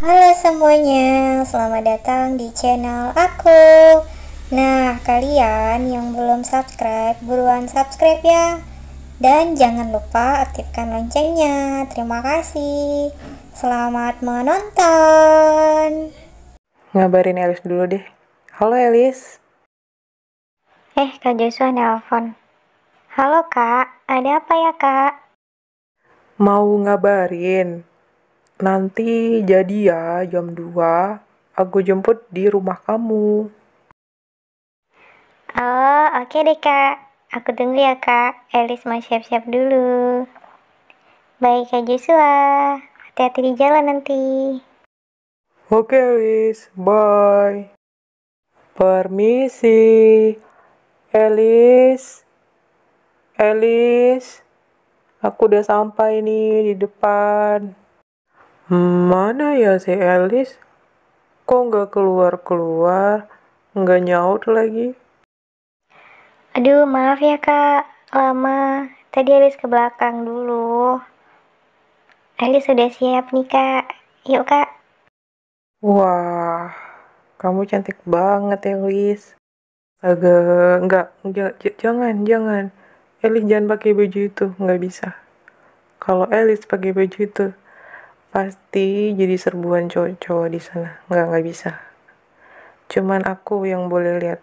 Halo semuanya, selamat datang di channel aku Nah, kalian yang belum subscribe, buruan subscribe ya Dan jangan lupa aktifkan loncengnya Terima kasih Selamat menonton Ngabarin Elis dulu deh Halo Elis Eh, Kak Joshua nelpon Halo Kak, ada apa ya Kak? Mau ngabarin Nanti jadi ya jam 2, aku jemput di rumah kamu. Oh, oke okay deh kak. Aku tunggu ya kak, Elis mau siap-siap dulu. Baik kak ya, Joshua, hati-hati di jalan nanti. Oke okay, Elis, bye. Permisi, Elis. Elis, aku udah sampai nih di depan. Mana ya si Elis? Kok nggak keluar-keluar? Nggak nyaut lagi? Aduh, maaf ya kak. Lama. Tadi Elis ke belakang dulu. Elis sudah siap nih kak. Yuk kak. Wah, kamu cantik banget Elis. Agak, nggak jangan, jangan. Elis jangan pakai baju itu, nggak bisa. Kalau Elis pakai baju itu, pasti jadi serbuan cowok-cowok di sana nggak nggak bisa cuman aku yang boleh lihat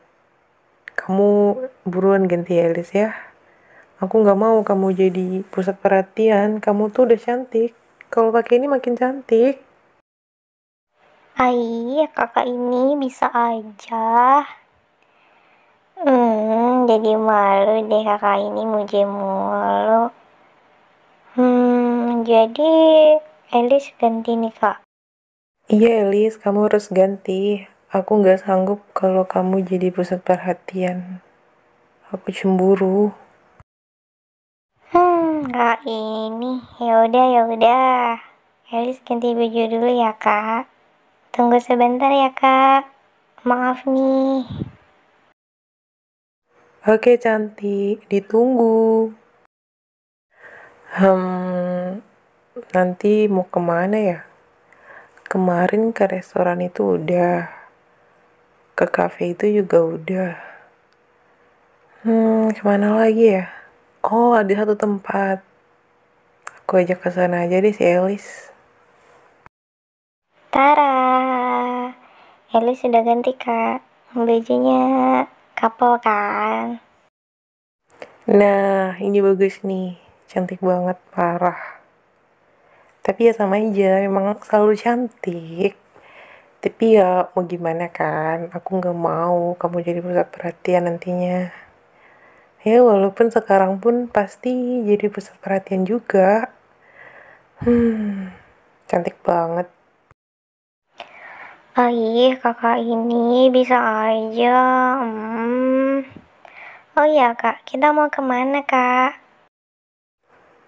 kamu buruan ganti Elis ya aku nggak mau kamu jadi pusat perhatian kamu tuh udah cantik kalau pakai ini makin cantik Ai, ah, iya, kakak ini bisa aja. Hmm, jadi malu deh kakak ini muji mulu. Hmm, jadi Elis ganti nih kak. Iya Elis, kamu harus ganti. Aku nggak sanggup kalau kamu jadi pusat perhatian. Aku cemburu. Hmm, kak ini. yaudah yaudah. Elis ganti baju dulu ya kak. Tunggu sebentar ya kak. Maaf nih. Oke cantik, ditunggu. Hmm, nanti mau kemana ya kemarin ke restoran itu udah ke cafe itu juga udah hmm kemana lagi ya oh ada satu tempat aku ajak ke sana aja deh si Elis Tara Elis sudah ganti kak bajunya kapok kan nah ini bagus nih cantik banget parah tapi ya sama aja memang selalu cantik tapi ya mau gimana kan aku nggak mau kamu jadi pusat perhatian nantinya ya walaupun sekarang pun pasti jadi pusat perhatian juga hmm cantik banget Aih, oh iya, kakak ini bisa aja. Hmm. Oh iya, kak. Kita mau kemana, kak?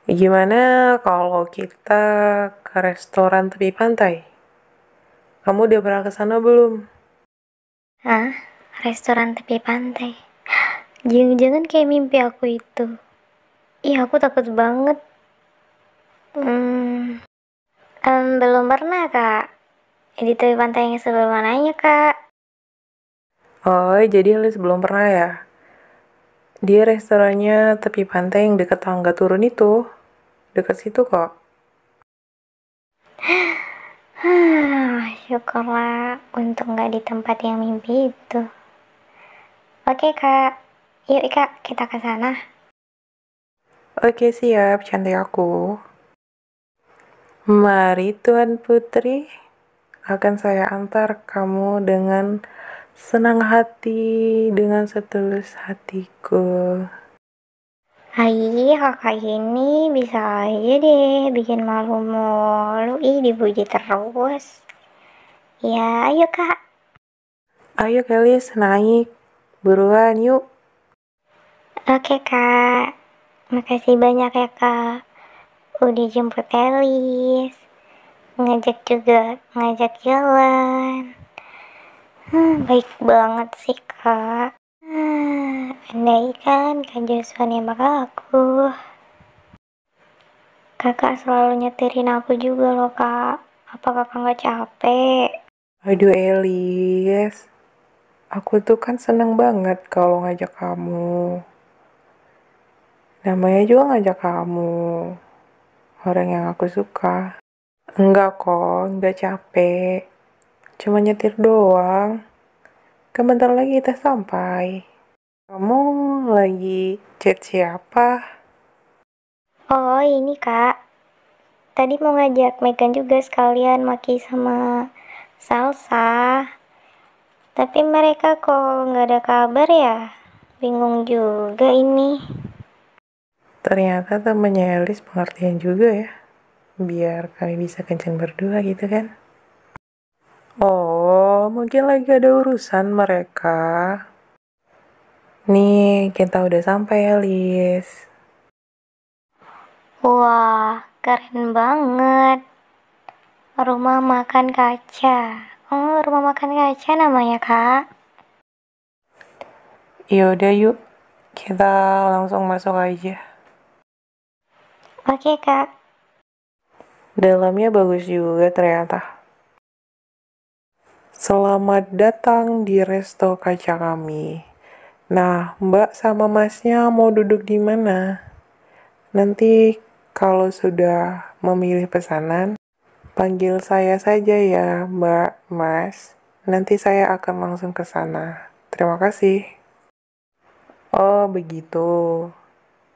Gimana kalau kita ke restoran tepi pantai? Kamu udah pernah ke sana belum? Hah? Restoran tepi pantai? Jangan-jangan kayak mimpi aku itu. Iya, aku takut banget. Hmm, um, belum pernah, Kak. Di tepi pantai yang sebelum mananya, Kak? Oh, jadi lu belum pernah ya? Dia restorannya tepi pantai yang dekat tangga turun itu. Dekat situ kok. Syukurlah, untung gak di tempat yang mimpi itu. Oke kak, yuk kak kita ke sana. Oke siap, cantik aku. Mari Tuan Putri, akan saya antar kamu dengan senang hati, dengan setulus hatiku. Hai kakak ini bisa aja deh bikin malu mulu Ih dipuji terus Ya ayo kak Ayo Kelis naik Buruan yuk Oke kak Makasih banyak ya kak Udah jemput Kelis. Ngajak juga Ngajak jalan hmm, Baik banget sih kak kan Kak Joshua nembak aku. Kakak selalu nyetirin aku juga loh kak. Apa kakak nggak capek? Aduh Elis, aku tuh kan seneng banget kalau ngajak kamu. Namanya juga ngajak kamu. Orang yang aku suka. Enggak kok, enggak capek. Cuma nyetir doang. Sebentar lagi kita sampai. Kamu lagi chat siapa? Oh, ini kak. Tadi mau ngajak Megan juga sekalian Maki sama Salsa. Tapi mereka kok nggak ada kabar ya? Bingung juga ini. Ternyata temannya Elis pengertian juga ya. Biar kami bisa kencan berdua gitu kan. Oh, mungkin lagi ada urusan mereka. Nih, kita udah sampai ya, Lis. Wah, keren banget. Rumah makan kaca. Oh, rumah makan kaca namanya, Kak. Yaudah yuk, kita langsung masuk aja. Oke, Kak. Dalamnya bagus juga ternyata. Selamat datang di Resto Kaca kami. Nah, Mbak sama Masnya mau duduk di mana? Nanti kalau sudah memilih pesanan, panggil saya saja ya, Mbak, Mas. Nanti saya akan langsung ke sana. Terima kasih. Oh, begitu.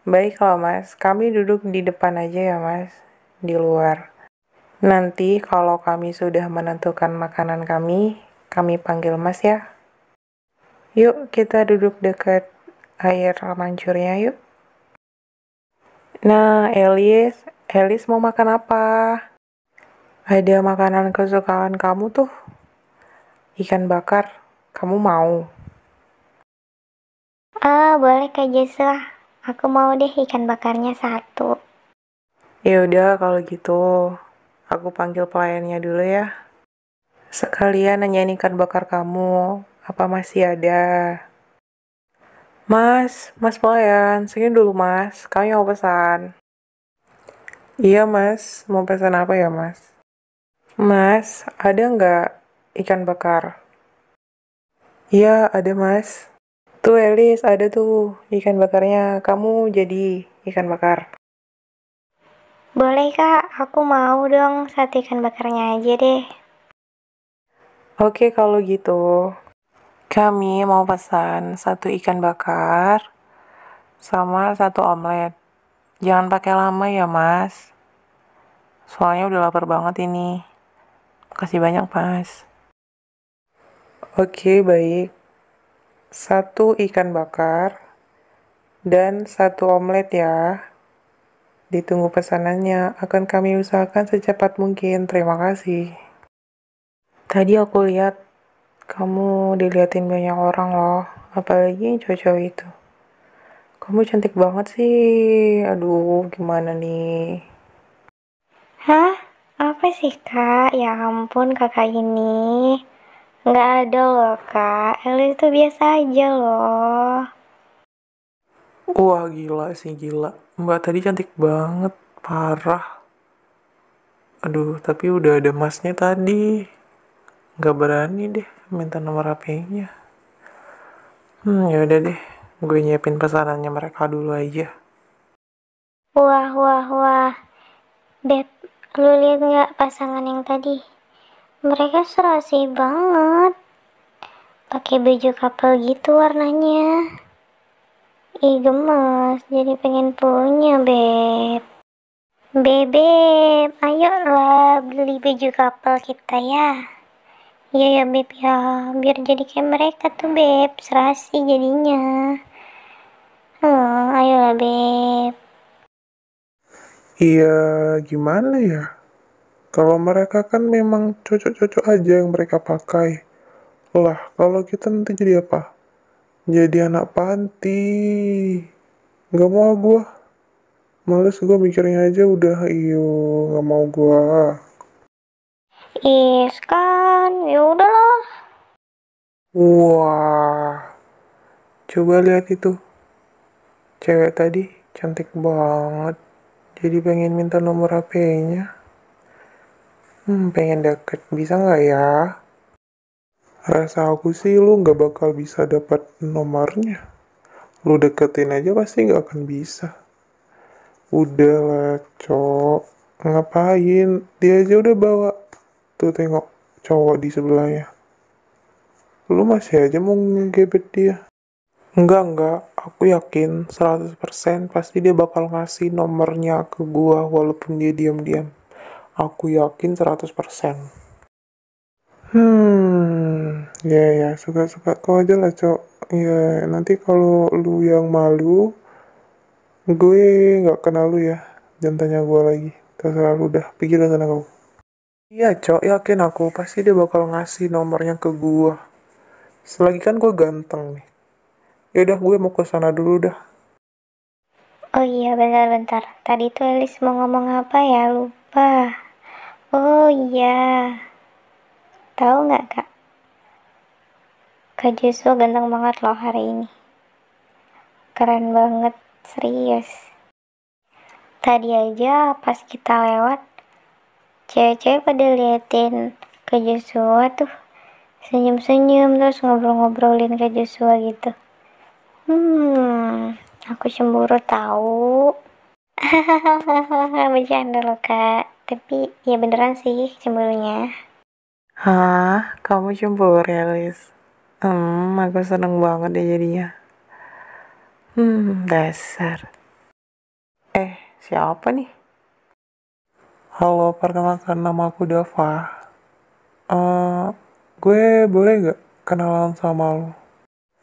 Baiklah, Mas. Kami duduk di depan aja ya, Mas. Di luar. Nanti kalau kami sudah menentukan makanan kami, kami panggil Mas ya. Yuk kita duduk dekat air mancurnya yuk. Nah, Elis, Elis mau makan apa? Ada makanan kesukaan kamu tuh. Ikan bakar, kamu mau? Ah, boleh Kak Jesua. Aku mau deh ikan bakarnya satu. Ya udah kalau gitu. Aku panggil pelayannya dulu ya. Sekalian nanyain ikan bakar kamu, apa masih ada? Mas, mas pelayan, sini dulu mas, kamu mau pesan. Iya mas, mau pesan apa ya mas? Mas, ada nggak ikan bakar? Iya, ada mas. Tuh Elis, ada tuh ikan bakarnya. Kamu jadi ikan bakar. Boleh kak, aku mau dong sate ikan bakarnya aja deh. Oke kalau gitu, kami mau pesan satu ikan bakar sama satu omelet. Jangan pakai lama ya mas, soalnya udah lapar banget ini. Makasih banyak mas. Oke baik, satu ikan bakar dan satu omelet ya. Ditunggu pesanannya, akan kami usahakan secepat mungkin. Terima kasih. Tadi aku lihat kamu diliatin banyak orang loh, apalagi cowok-cowok itu. Kamu cantik banget sih. Aduh, gimana nih? Hah? Apa sih, Kak? Ya ampun, Kakak ini. Nggak ada loh, Kak. Elis itu biasa aja loh. Wah, gila sih, gila. Mbak tadi cantik banget, parah. Aduh, tapi udah ada masnya tadi. Gak berani deh minta nomor HP-nya. Hmm, yaudah deh. Gue nyiapin pesanannya mereka dulu aja. Wah, wah, wah. Beb, lu lihat nggak pasangan yang tadi? Mereka serasi banget. Pakai baju couple gitu warnanya. Ih gemes, jadi pengen punya beb. Bebek, lah beli baju couple kita ya. Iya ya beb ya, biar jadi kayak mereka tuh beb, serasi jadinya. Hmm, oh, lah beb. Iya, gimana ya? Kalau mereka kan memang cocok-cocok aja yang mereka pakai. Lah, kalau kita nanti jadi apa? jadi anak panti nggak mau gue males gue mikirnya aja udah iyo nggak mau gue is kan ya udahlah wah coba lihat itu cewek tadi cantik banget jadi pengen minta nomor HP-nya hmm pengen deket bisa nggak ya Rasa aku sih lu nggak bakal bisa dapat nomornya. Lu deketin aja pasti nggak akan bisa. udah lah cok. Ngapain? Dia aja udah bawa. Tuh tengok cowok di sebelahnya. Lu masih aja mau ngegebet dia. Enggak, enggak. Aku yakin 100% pasti dia bakal ngasih nomornya ke gua walaupun dia diam-diam. Aku yakin 100%. Hmm, ya ya suka-suka kau aja lah cok. Ya nanti kalau lu yang malu, gue nggak kenal lu ya. Jangan tanya gue lagi. Terserah lu dah. Pikirlah sana kau. Iya cok, yakin aku pasti dia bakal ngasih nomornya ke gue. Selagi kan gue ganteng nih. Ya udah gue mau ke sana dulu dah. Oh iya bentar-bentar. Tadi tuh Elis mau ngomong apa ya lupa. Oh iya. Tahu nggak kak? Kak Joshua ganteng banget loh hari ini. Keren banget, serius. Tadi aja pas kita lewat, cewek-cewek pada liatin Kak Joshua tuh senyum-senyum terus ngobrol-ngobrolin Kak Joshua gitu. Hmm, aku cemburu tahu. Hahaha, bercanda loh kak. Tapi ya beneran sih cemburunya. Hah? Kamu cemburu ya, Liz? Hmm, aku seneng banget deh jadinya. Hmm, dasar. Eh, siapa nih? Halo, perkenalkan nama aku Dava. Uh, gue boleh gak kenalan sama lo?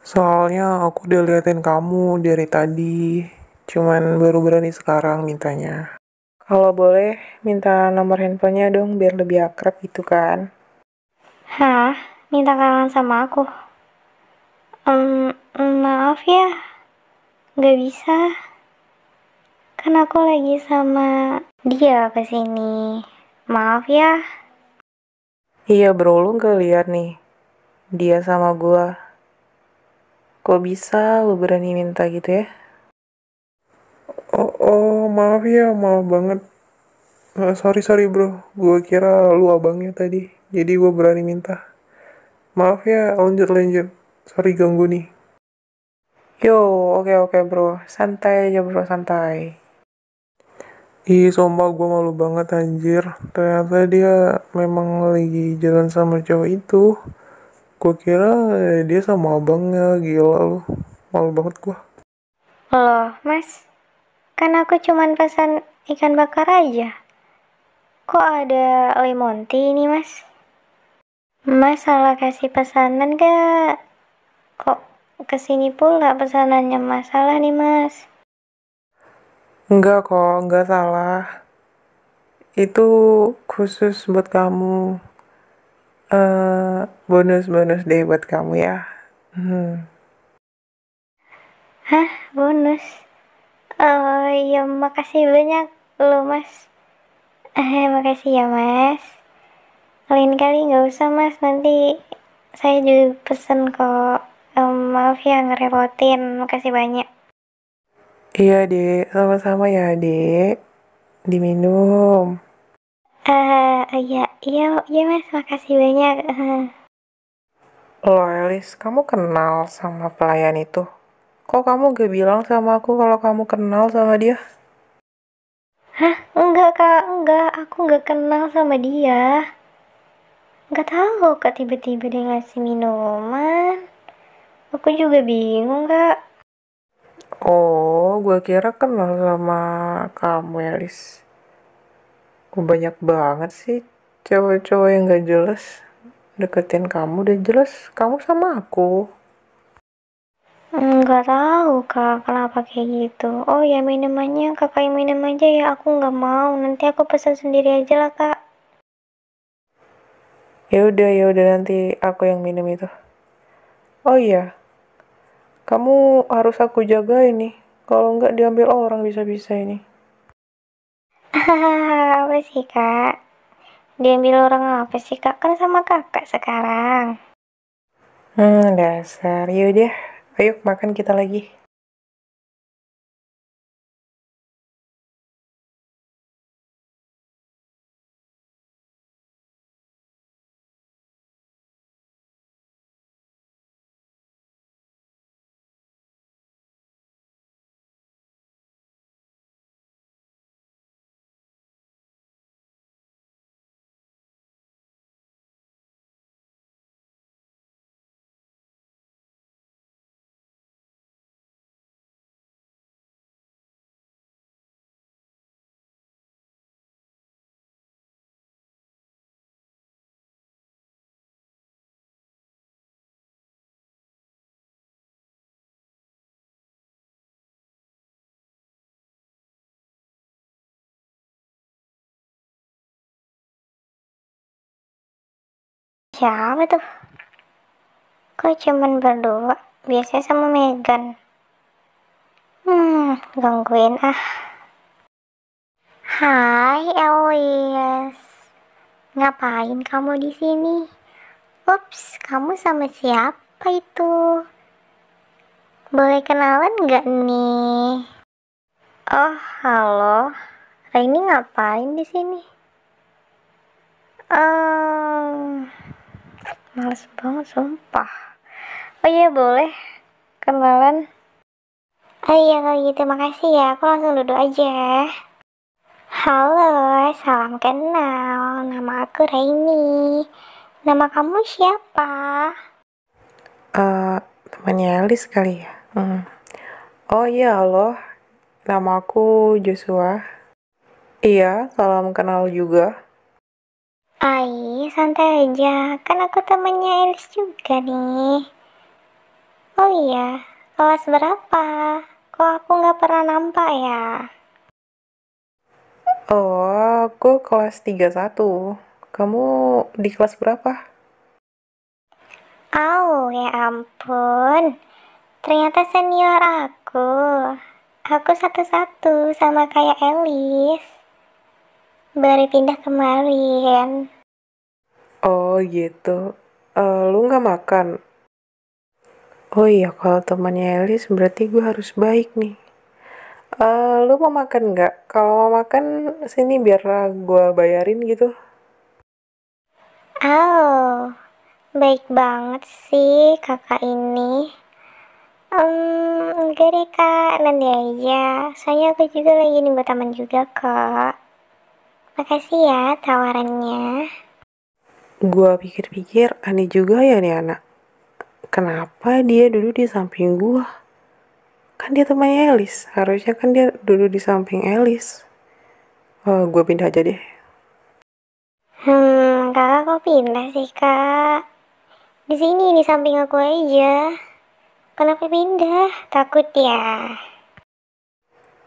Soalnya aku udah liatin kamu dari tadi, cuman baru berani sekarang mintanya. Kalau boleh, minta nomor handphonenya dong biar lebih akrab gitu kan. Hah? Minta kenalan sama aku? Um, maaf ya, gak bisa. Kan aku lagi sama dia kesini. Maaf ya. Iya bro, lu gak liat nih. Dia sama gua. Kok bisa lu berani minta gitu ya? Oh, oh maaf ya, maaf banget. Eh, sorry, sorry bro. Gua kira lu abangnya tadi jadi gue berani minta maaf ya lanjut lanjut sorry ganggu nih yo oke okay, oke okay, bro santai aja bro santai Ih, sumpah gue malu banget anjir. Ternyata dia memang lagi jalan sama cowok itu. Gue kira eh, dia sama abangnya, gila lu. Malu banget gue. Loh, mas. Kan aku cuman pesan ikan bakar aja. Kok ada lemon tea ini, mas? Mas salah kasih pesanan gak? Kok kesini pula pesanannya mas? Salah nih mas. Enggak kok, enggak salah. Itu khusus buat kamu. Uh, bonus-bonus deh buat kamu ya. Hmm. Hah, bonus? Oh, ya makasih banyak lo mas. Eh, makasih ya mas lain kali nggak usah mas nanti saya juga pesen kok um, maaf ya ngerepotin makasih banyak iya dek sama-sama ya dek diminum uh, iya iya iya mas makasih banyak Lo Elis, kamu kenal sama pelayan itu? Kok kamu gak bilang sama aku kalau kamu kenal sama dia? Hah? Enggak kak, enggak. Aku enggak kenal sama dia nggak tahu kak tiba-tiba dia ngasih minuman aku juga bingung kak oh gue kira kenal sama kamu ya Lis gue banyak banget sih cowok-cowok yang gak jelas deketin kamu udah jelas kamu sama aku nggak tahu kak kenapa kayak gitu oh ya minumannya kakak yang minum aja ya aku nggak mau nanti aku pesan sendiri aja lah kak Ya udah, ya udah nanti aku yang minum itu. Oh iya. Kamu harus aku jaga ini. Kalau nggak diambil orang bisa-bisa ini. apa sih, Kak? Diambil orang apa sih, Kak? Kan sama Kakak sekarang. Hmm, dasar. Yaudah, ayo makan kita lagi. siapa tuh? Kok cuman berdua? Biasanya sama Megan. Hmm, gangguin ah. Hai Elias. Ngapain kamu di sini? Ups, kamu sama siapa itu? Boleh kenalan nggak nih? Oh, halo. ini ngapain di sini? Um, males banget sumpah oh iya boleh kenalan oh iya kalau gitu makasih ya aku langsung duduk aja halo salam kenal nama aku Raini nama kamu siapa uh, eh, temannya Alice kali ya hmm. oh iya halo nama aku Joshua iya salam kenal juga Ayy, santai aja. Kan aku temennya Elis juga nih. Oh iya, kelas berapa? Kok aku nggak pernah nampak ya? Oh, aku kelas 31. Kamu di kelas berapa? Au, oh, ya ampun. Ternyata senior aku. Aku satu-satu sama kayak Elis. Baru pindah kemarin. Oh gitu. Uh, lu nggak makan? Oh iya, kalau temannya Elis berarti gue harus baik nih. Uh, lu mau makan nggak? Kalau mau makan sini biar gue bayarin gitu. Oh, baik banget sih kakak ini. Um, enggak deh kak, nanti aja. Soalnya aku juga lagi nih nunggu taman juga kok. Makasih ya tawarannya gue pikir-pikir aneh juga ya nih anak kenapa dia duduk di samping gue kan dia temannya Elis harusnya kan dia duduk di samping Elis oh, eh, gue pindah aja deh hmm kakak kok pindah sih kak di sini di samping aku aja kenapa pindah takut ya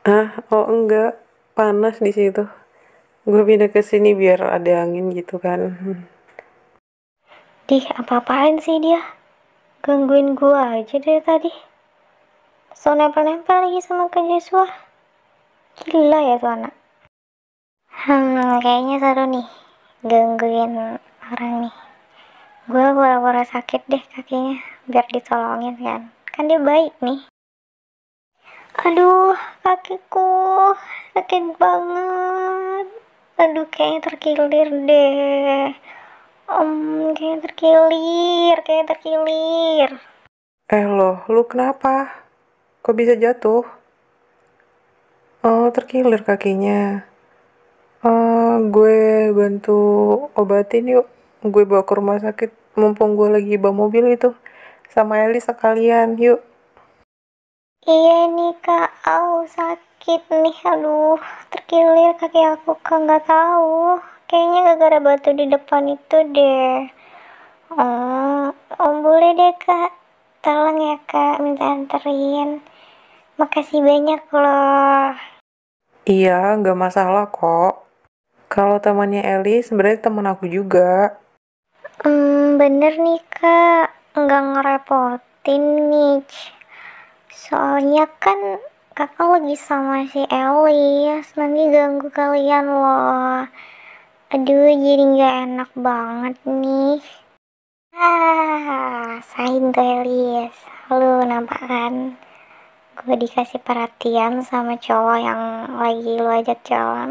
ah oh enggak panas di situ gue pindah ke sini biar ada angin gitu kan hmm. Dih, apa-apaan sih dia? Gangguin gua aja dari tadi. So nempel-nempel lagi sama Kak Joshua. Gila ya tuh anak. Hmm, kayaknya seru nih. Gangguin orang nih. gua pura-pura sakit deh kakinya. Biar ditolongin kan. Kan dia baik nih. Aduh, kakiku sakit banget. Aduh, kayaknya terkilir deh. Om, kayaknya terkilir, kayaknya terkilir. Eh lo, lu kenapa? Kok bisa jatuh? Oh, terkilir kakinya. Uh, gue bantu obatin yuk. Gue bawa ke rumah sakit, mumpung gue lagi bawa mobil itu. Sama Eli sekalian, yuk. Iya nih kak, Oh sakit nih, aduh terkilir kaki aku kak nggak tahu kayaknya gara-gara batu di depan itu deh oh, om boleh deh kak tolong ya kak minta anterin makasih banyak loh iya gak masalah kok kalau temannya Eli sebenarnya teman aku juga hmm, bener nih kak nggak ngerepotin nih soalnya kan kakak lagi sama si Eli nanti ganggu kalian loh Aduh, jadi nggak enak banget nih. Ah, sayang tuh Elis. Lu nampak kan? Gue dikasih perhatian sama cowok yang lagi lu ajak jalan.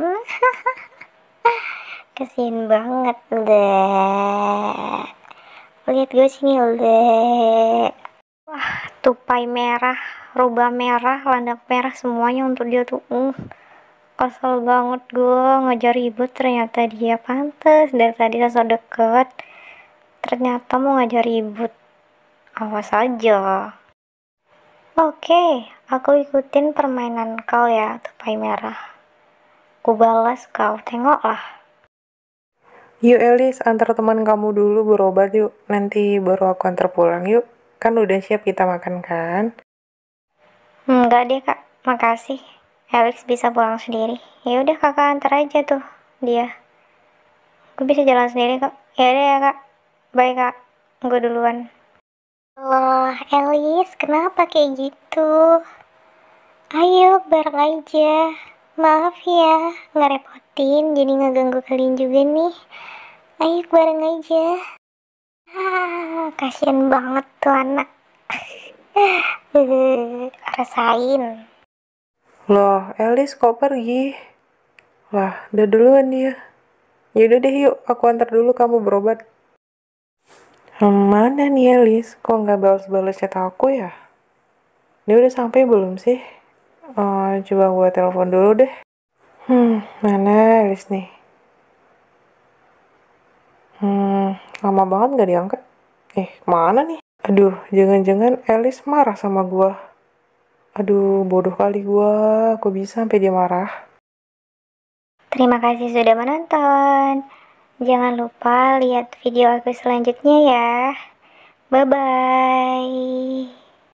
kesin banget deh. Lihat gue sini deh. Wah, tupai merah, rubah merah, landak merah semuanya untuk dia tuh. Mm kesel banget gue ngejar ribut ternyata dia pantas dari tadi sudah deket ternyata mau ngajar ribut awas aja oke aku ikutin permainan kau ya tupai merah ku balas kau tengoklah yuk Elis antar teman kamu dulu berobat yuk nanti baru aku antar pulang yuk kan udah siap kita makan kan enggak deh kak makasih Alex bisa pulang sendiri. Ya udah kakak antar aja tuh dia. Gue bisa jalan sendiri kok. Ya udah ya kak. Baik kak. Gue duluan. Wah, Elis, kenapa kayak gitu? Ayo, bareng aja. Maaf ya, ngerepotin, jadi ngeganggu kalian juga nih. Ayo, bareng aja. Ah, kasihan banget tuh anak. Rasain. Loh, Elis kok pergi? Lah, udah duluan dia. Ya. Yaudah deh yuk, aku antar dulu kamu berobat. Hmm, mana nih Elis? Kok nggak balas-balas chat aku ya? Dia udah sampai belum sih? Uh, coba gue telepon dulu deh. Hmm, mana Elis nih? Hmm, lama banget gak diangkat. Eh, mana nih? Aduh, jangan-jangan Elis marah sama gue. Aduh, bodoh kali gue. Kok bisa sampai dia marah? Terima kasih sudah menonton. Jangan lupa lihat video aku selanjutnya ya. Bye-bye.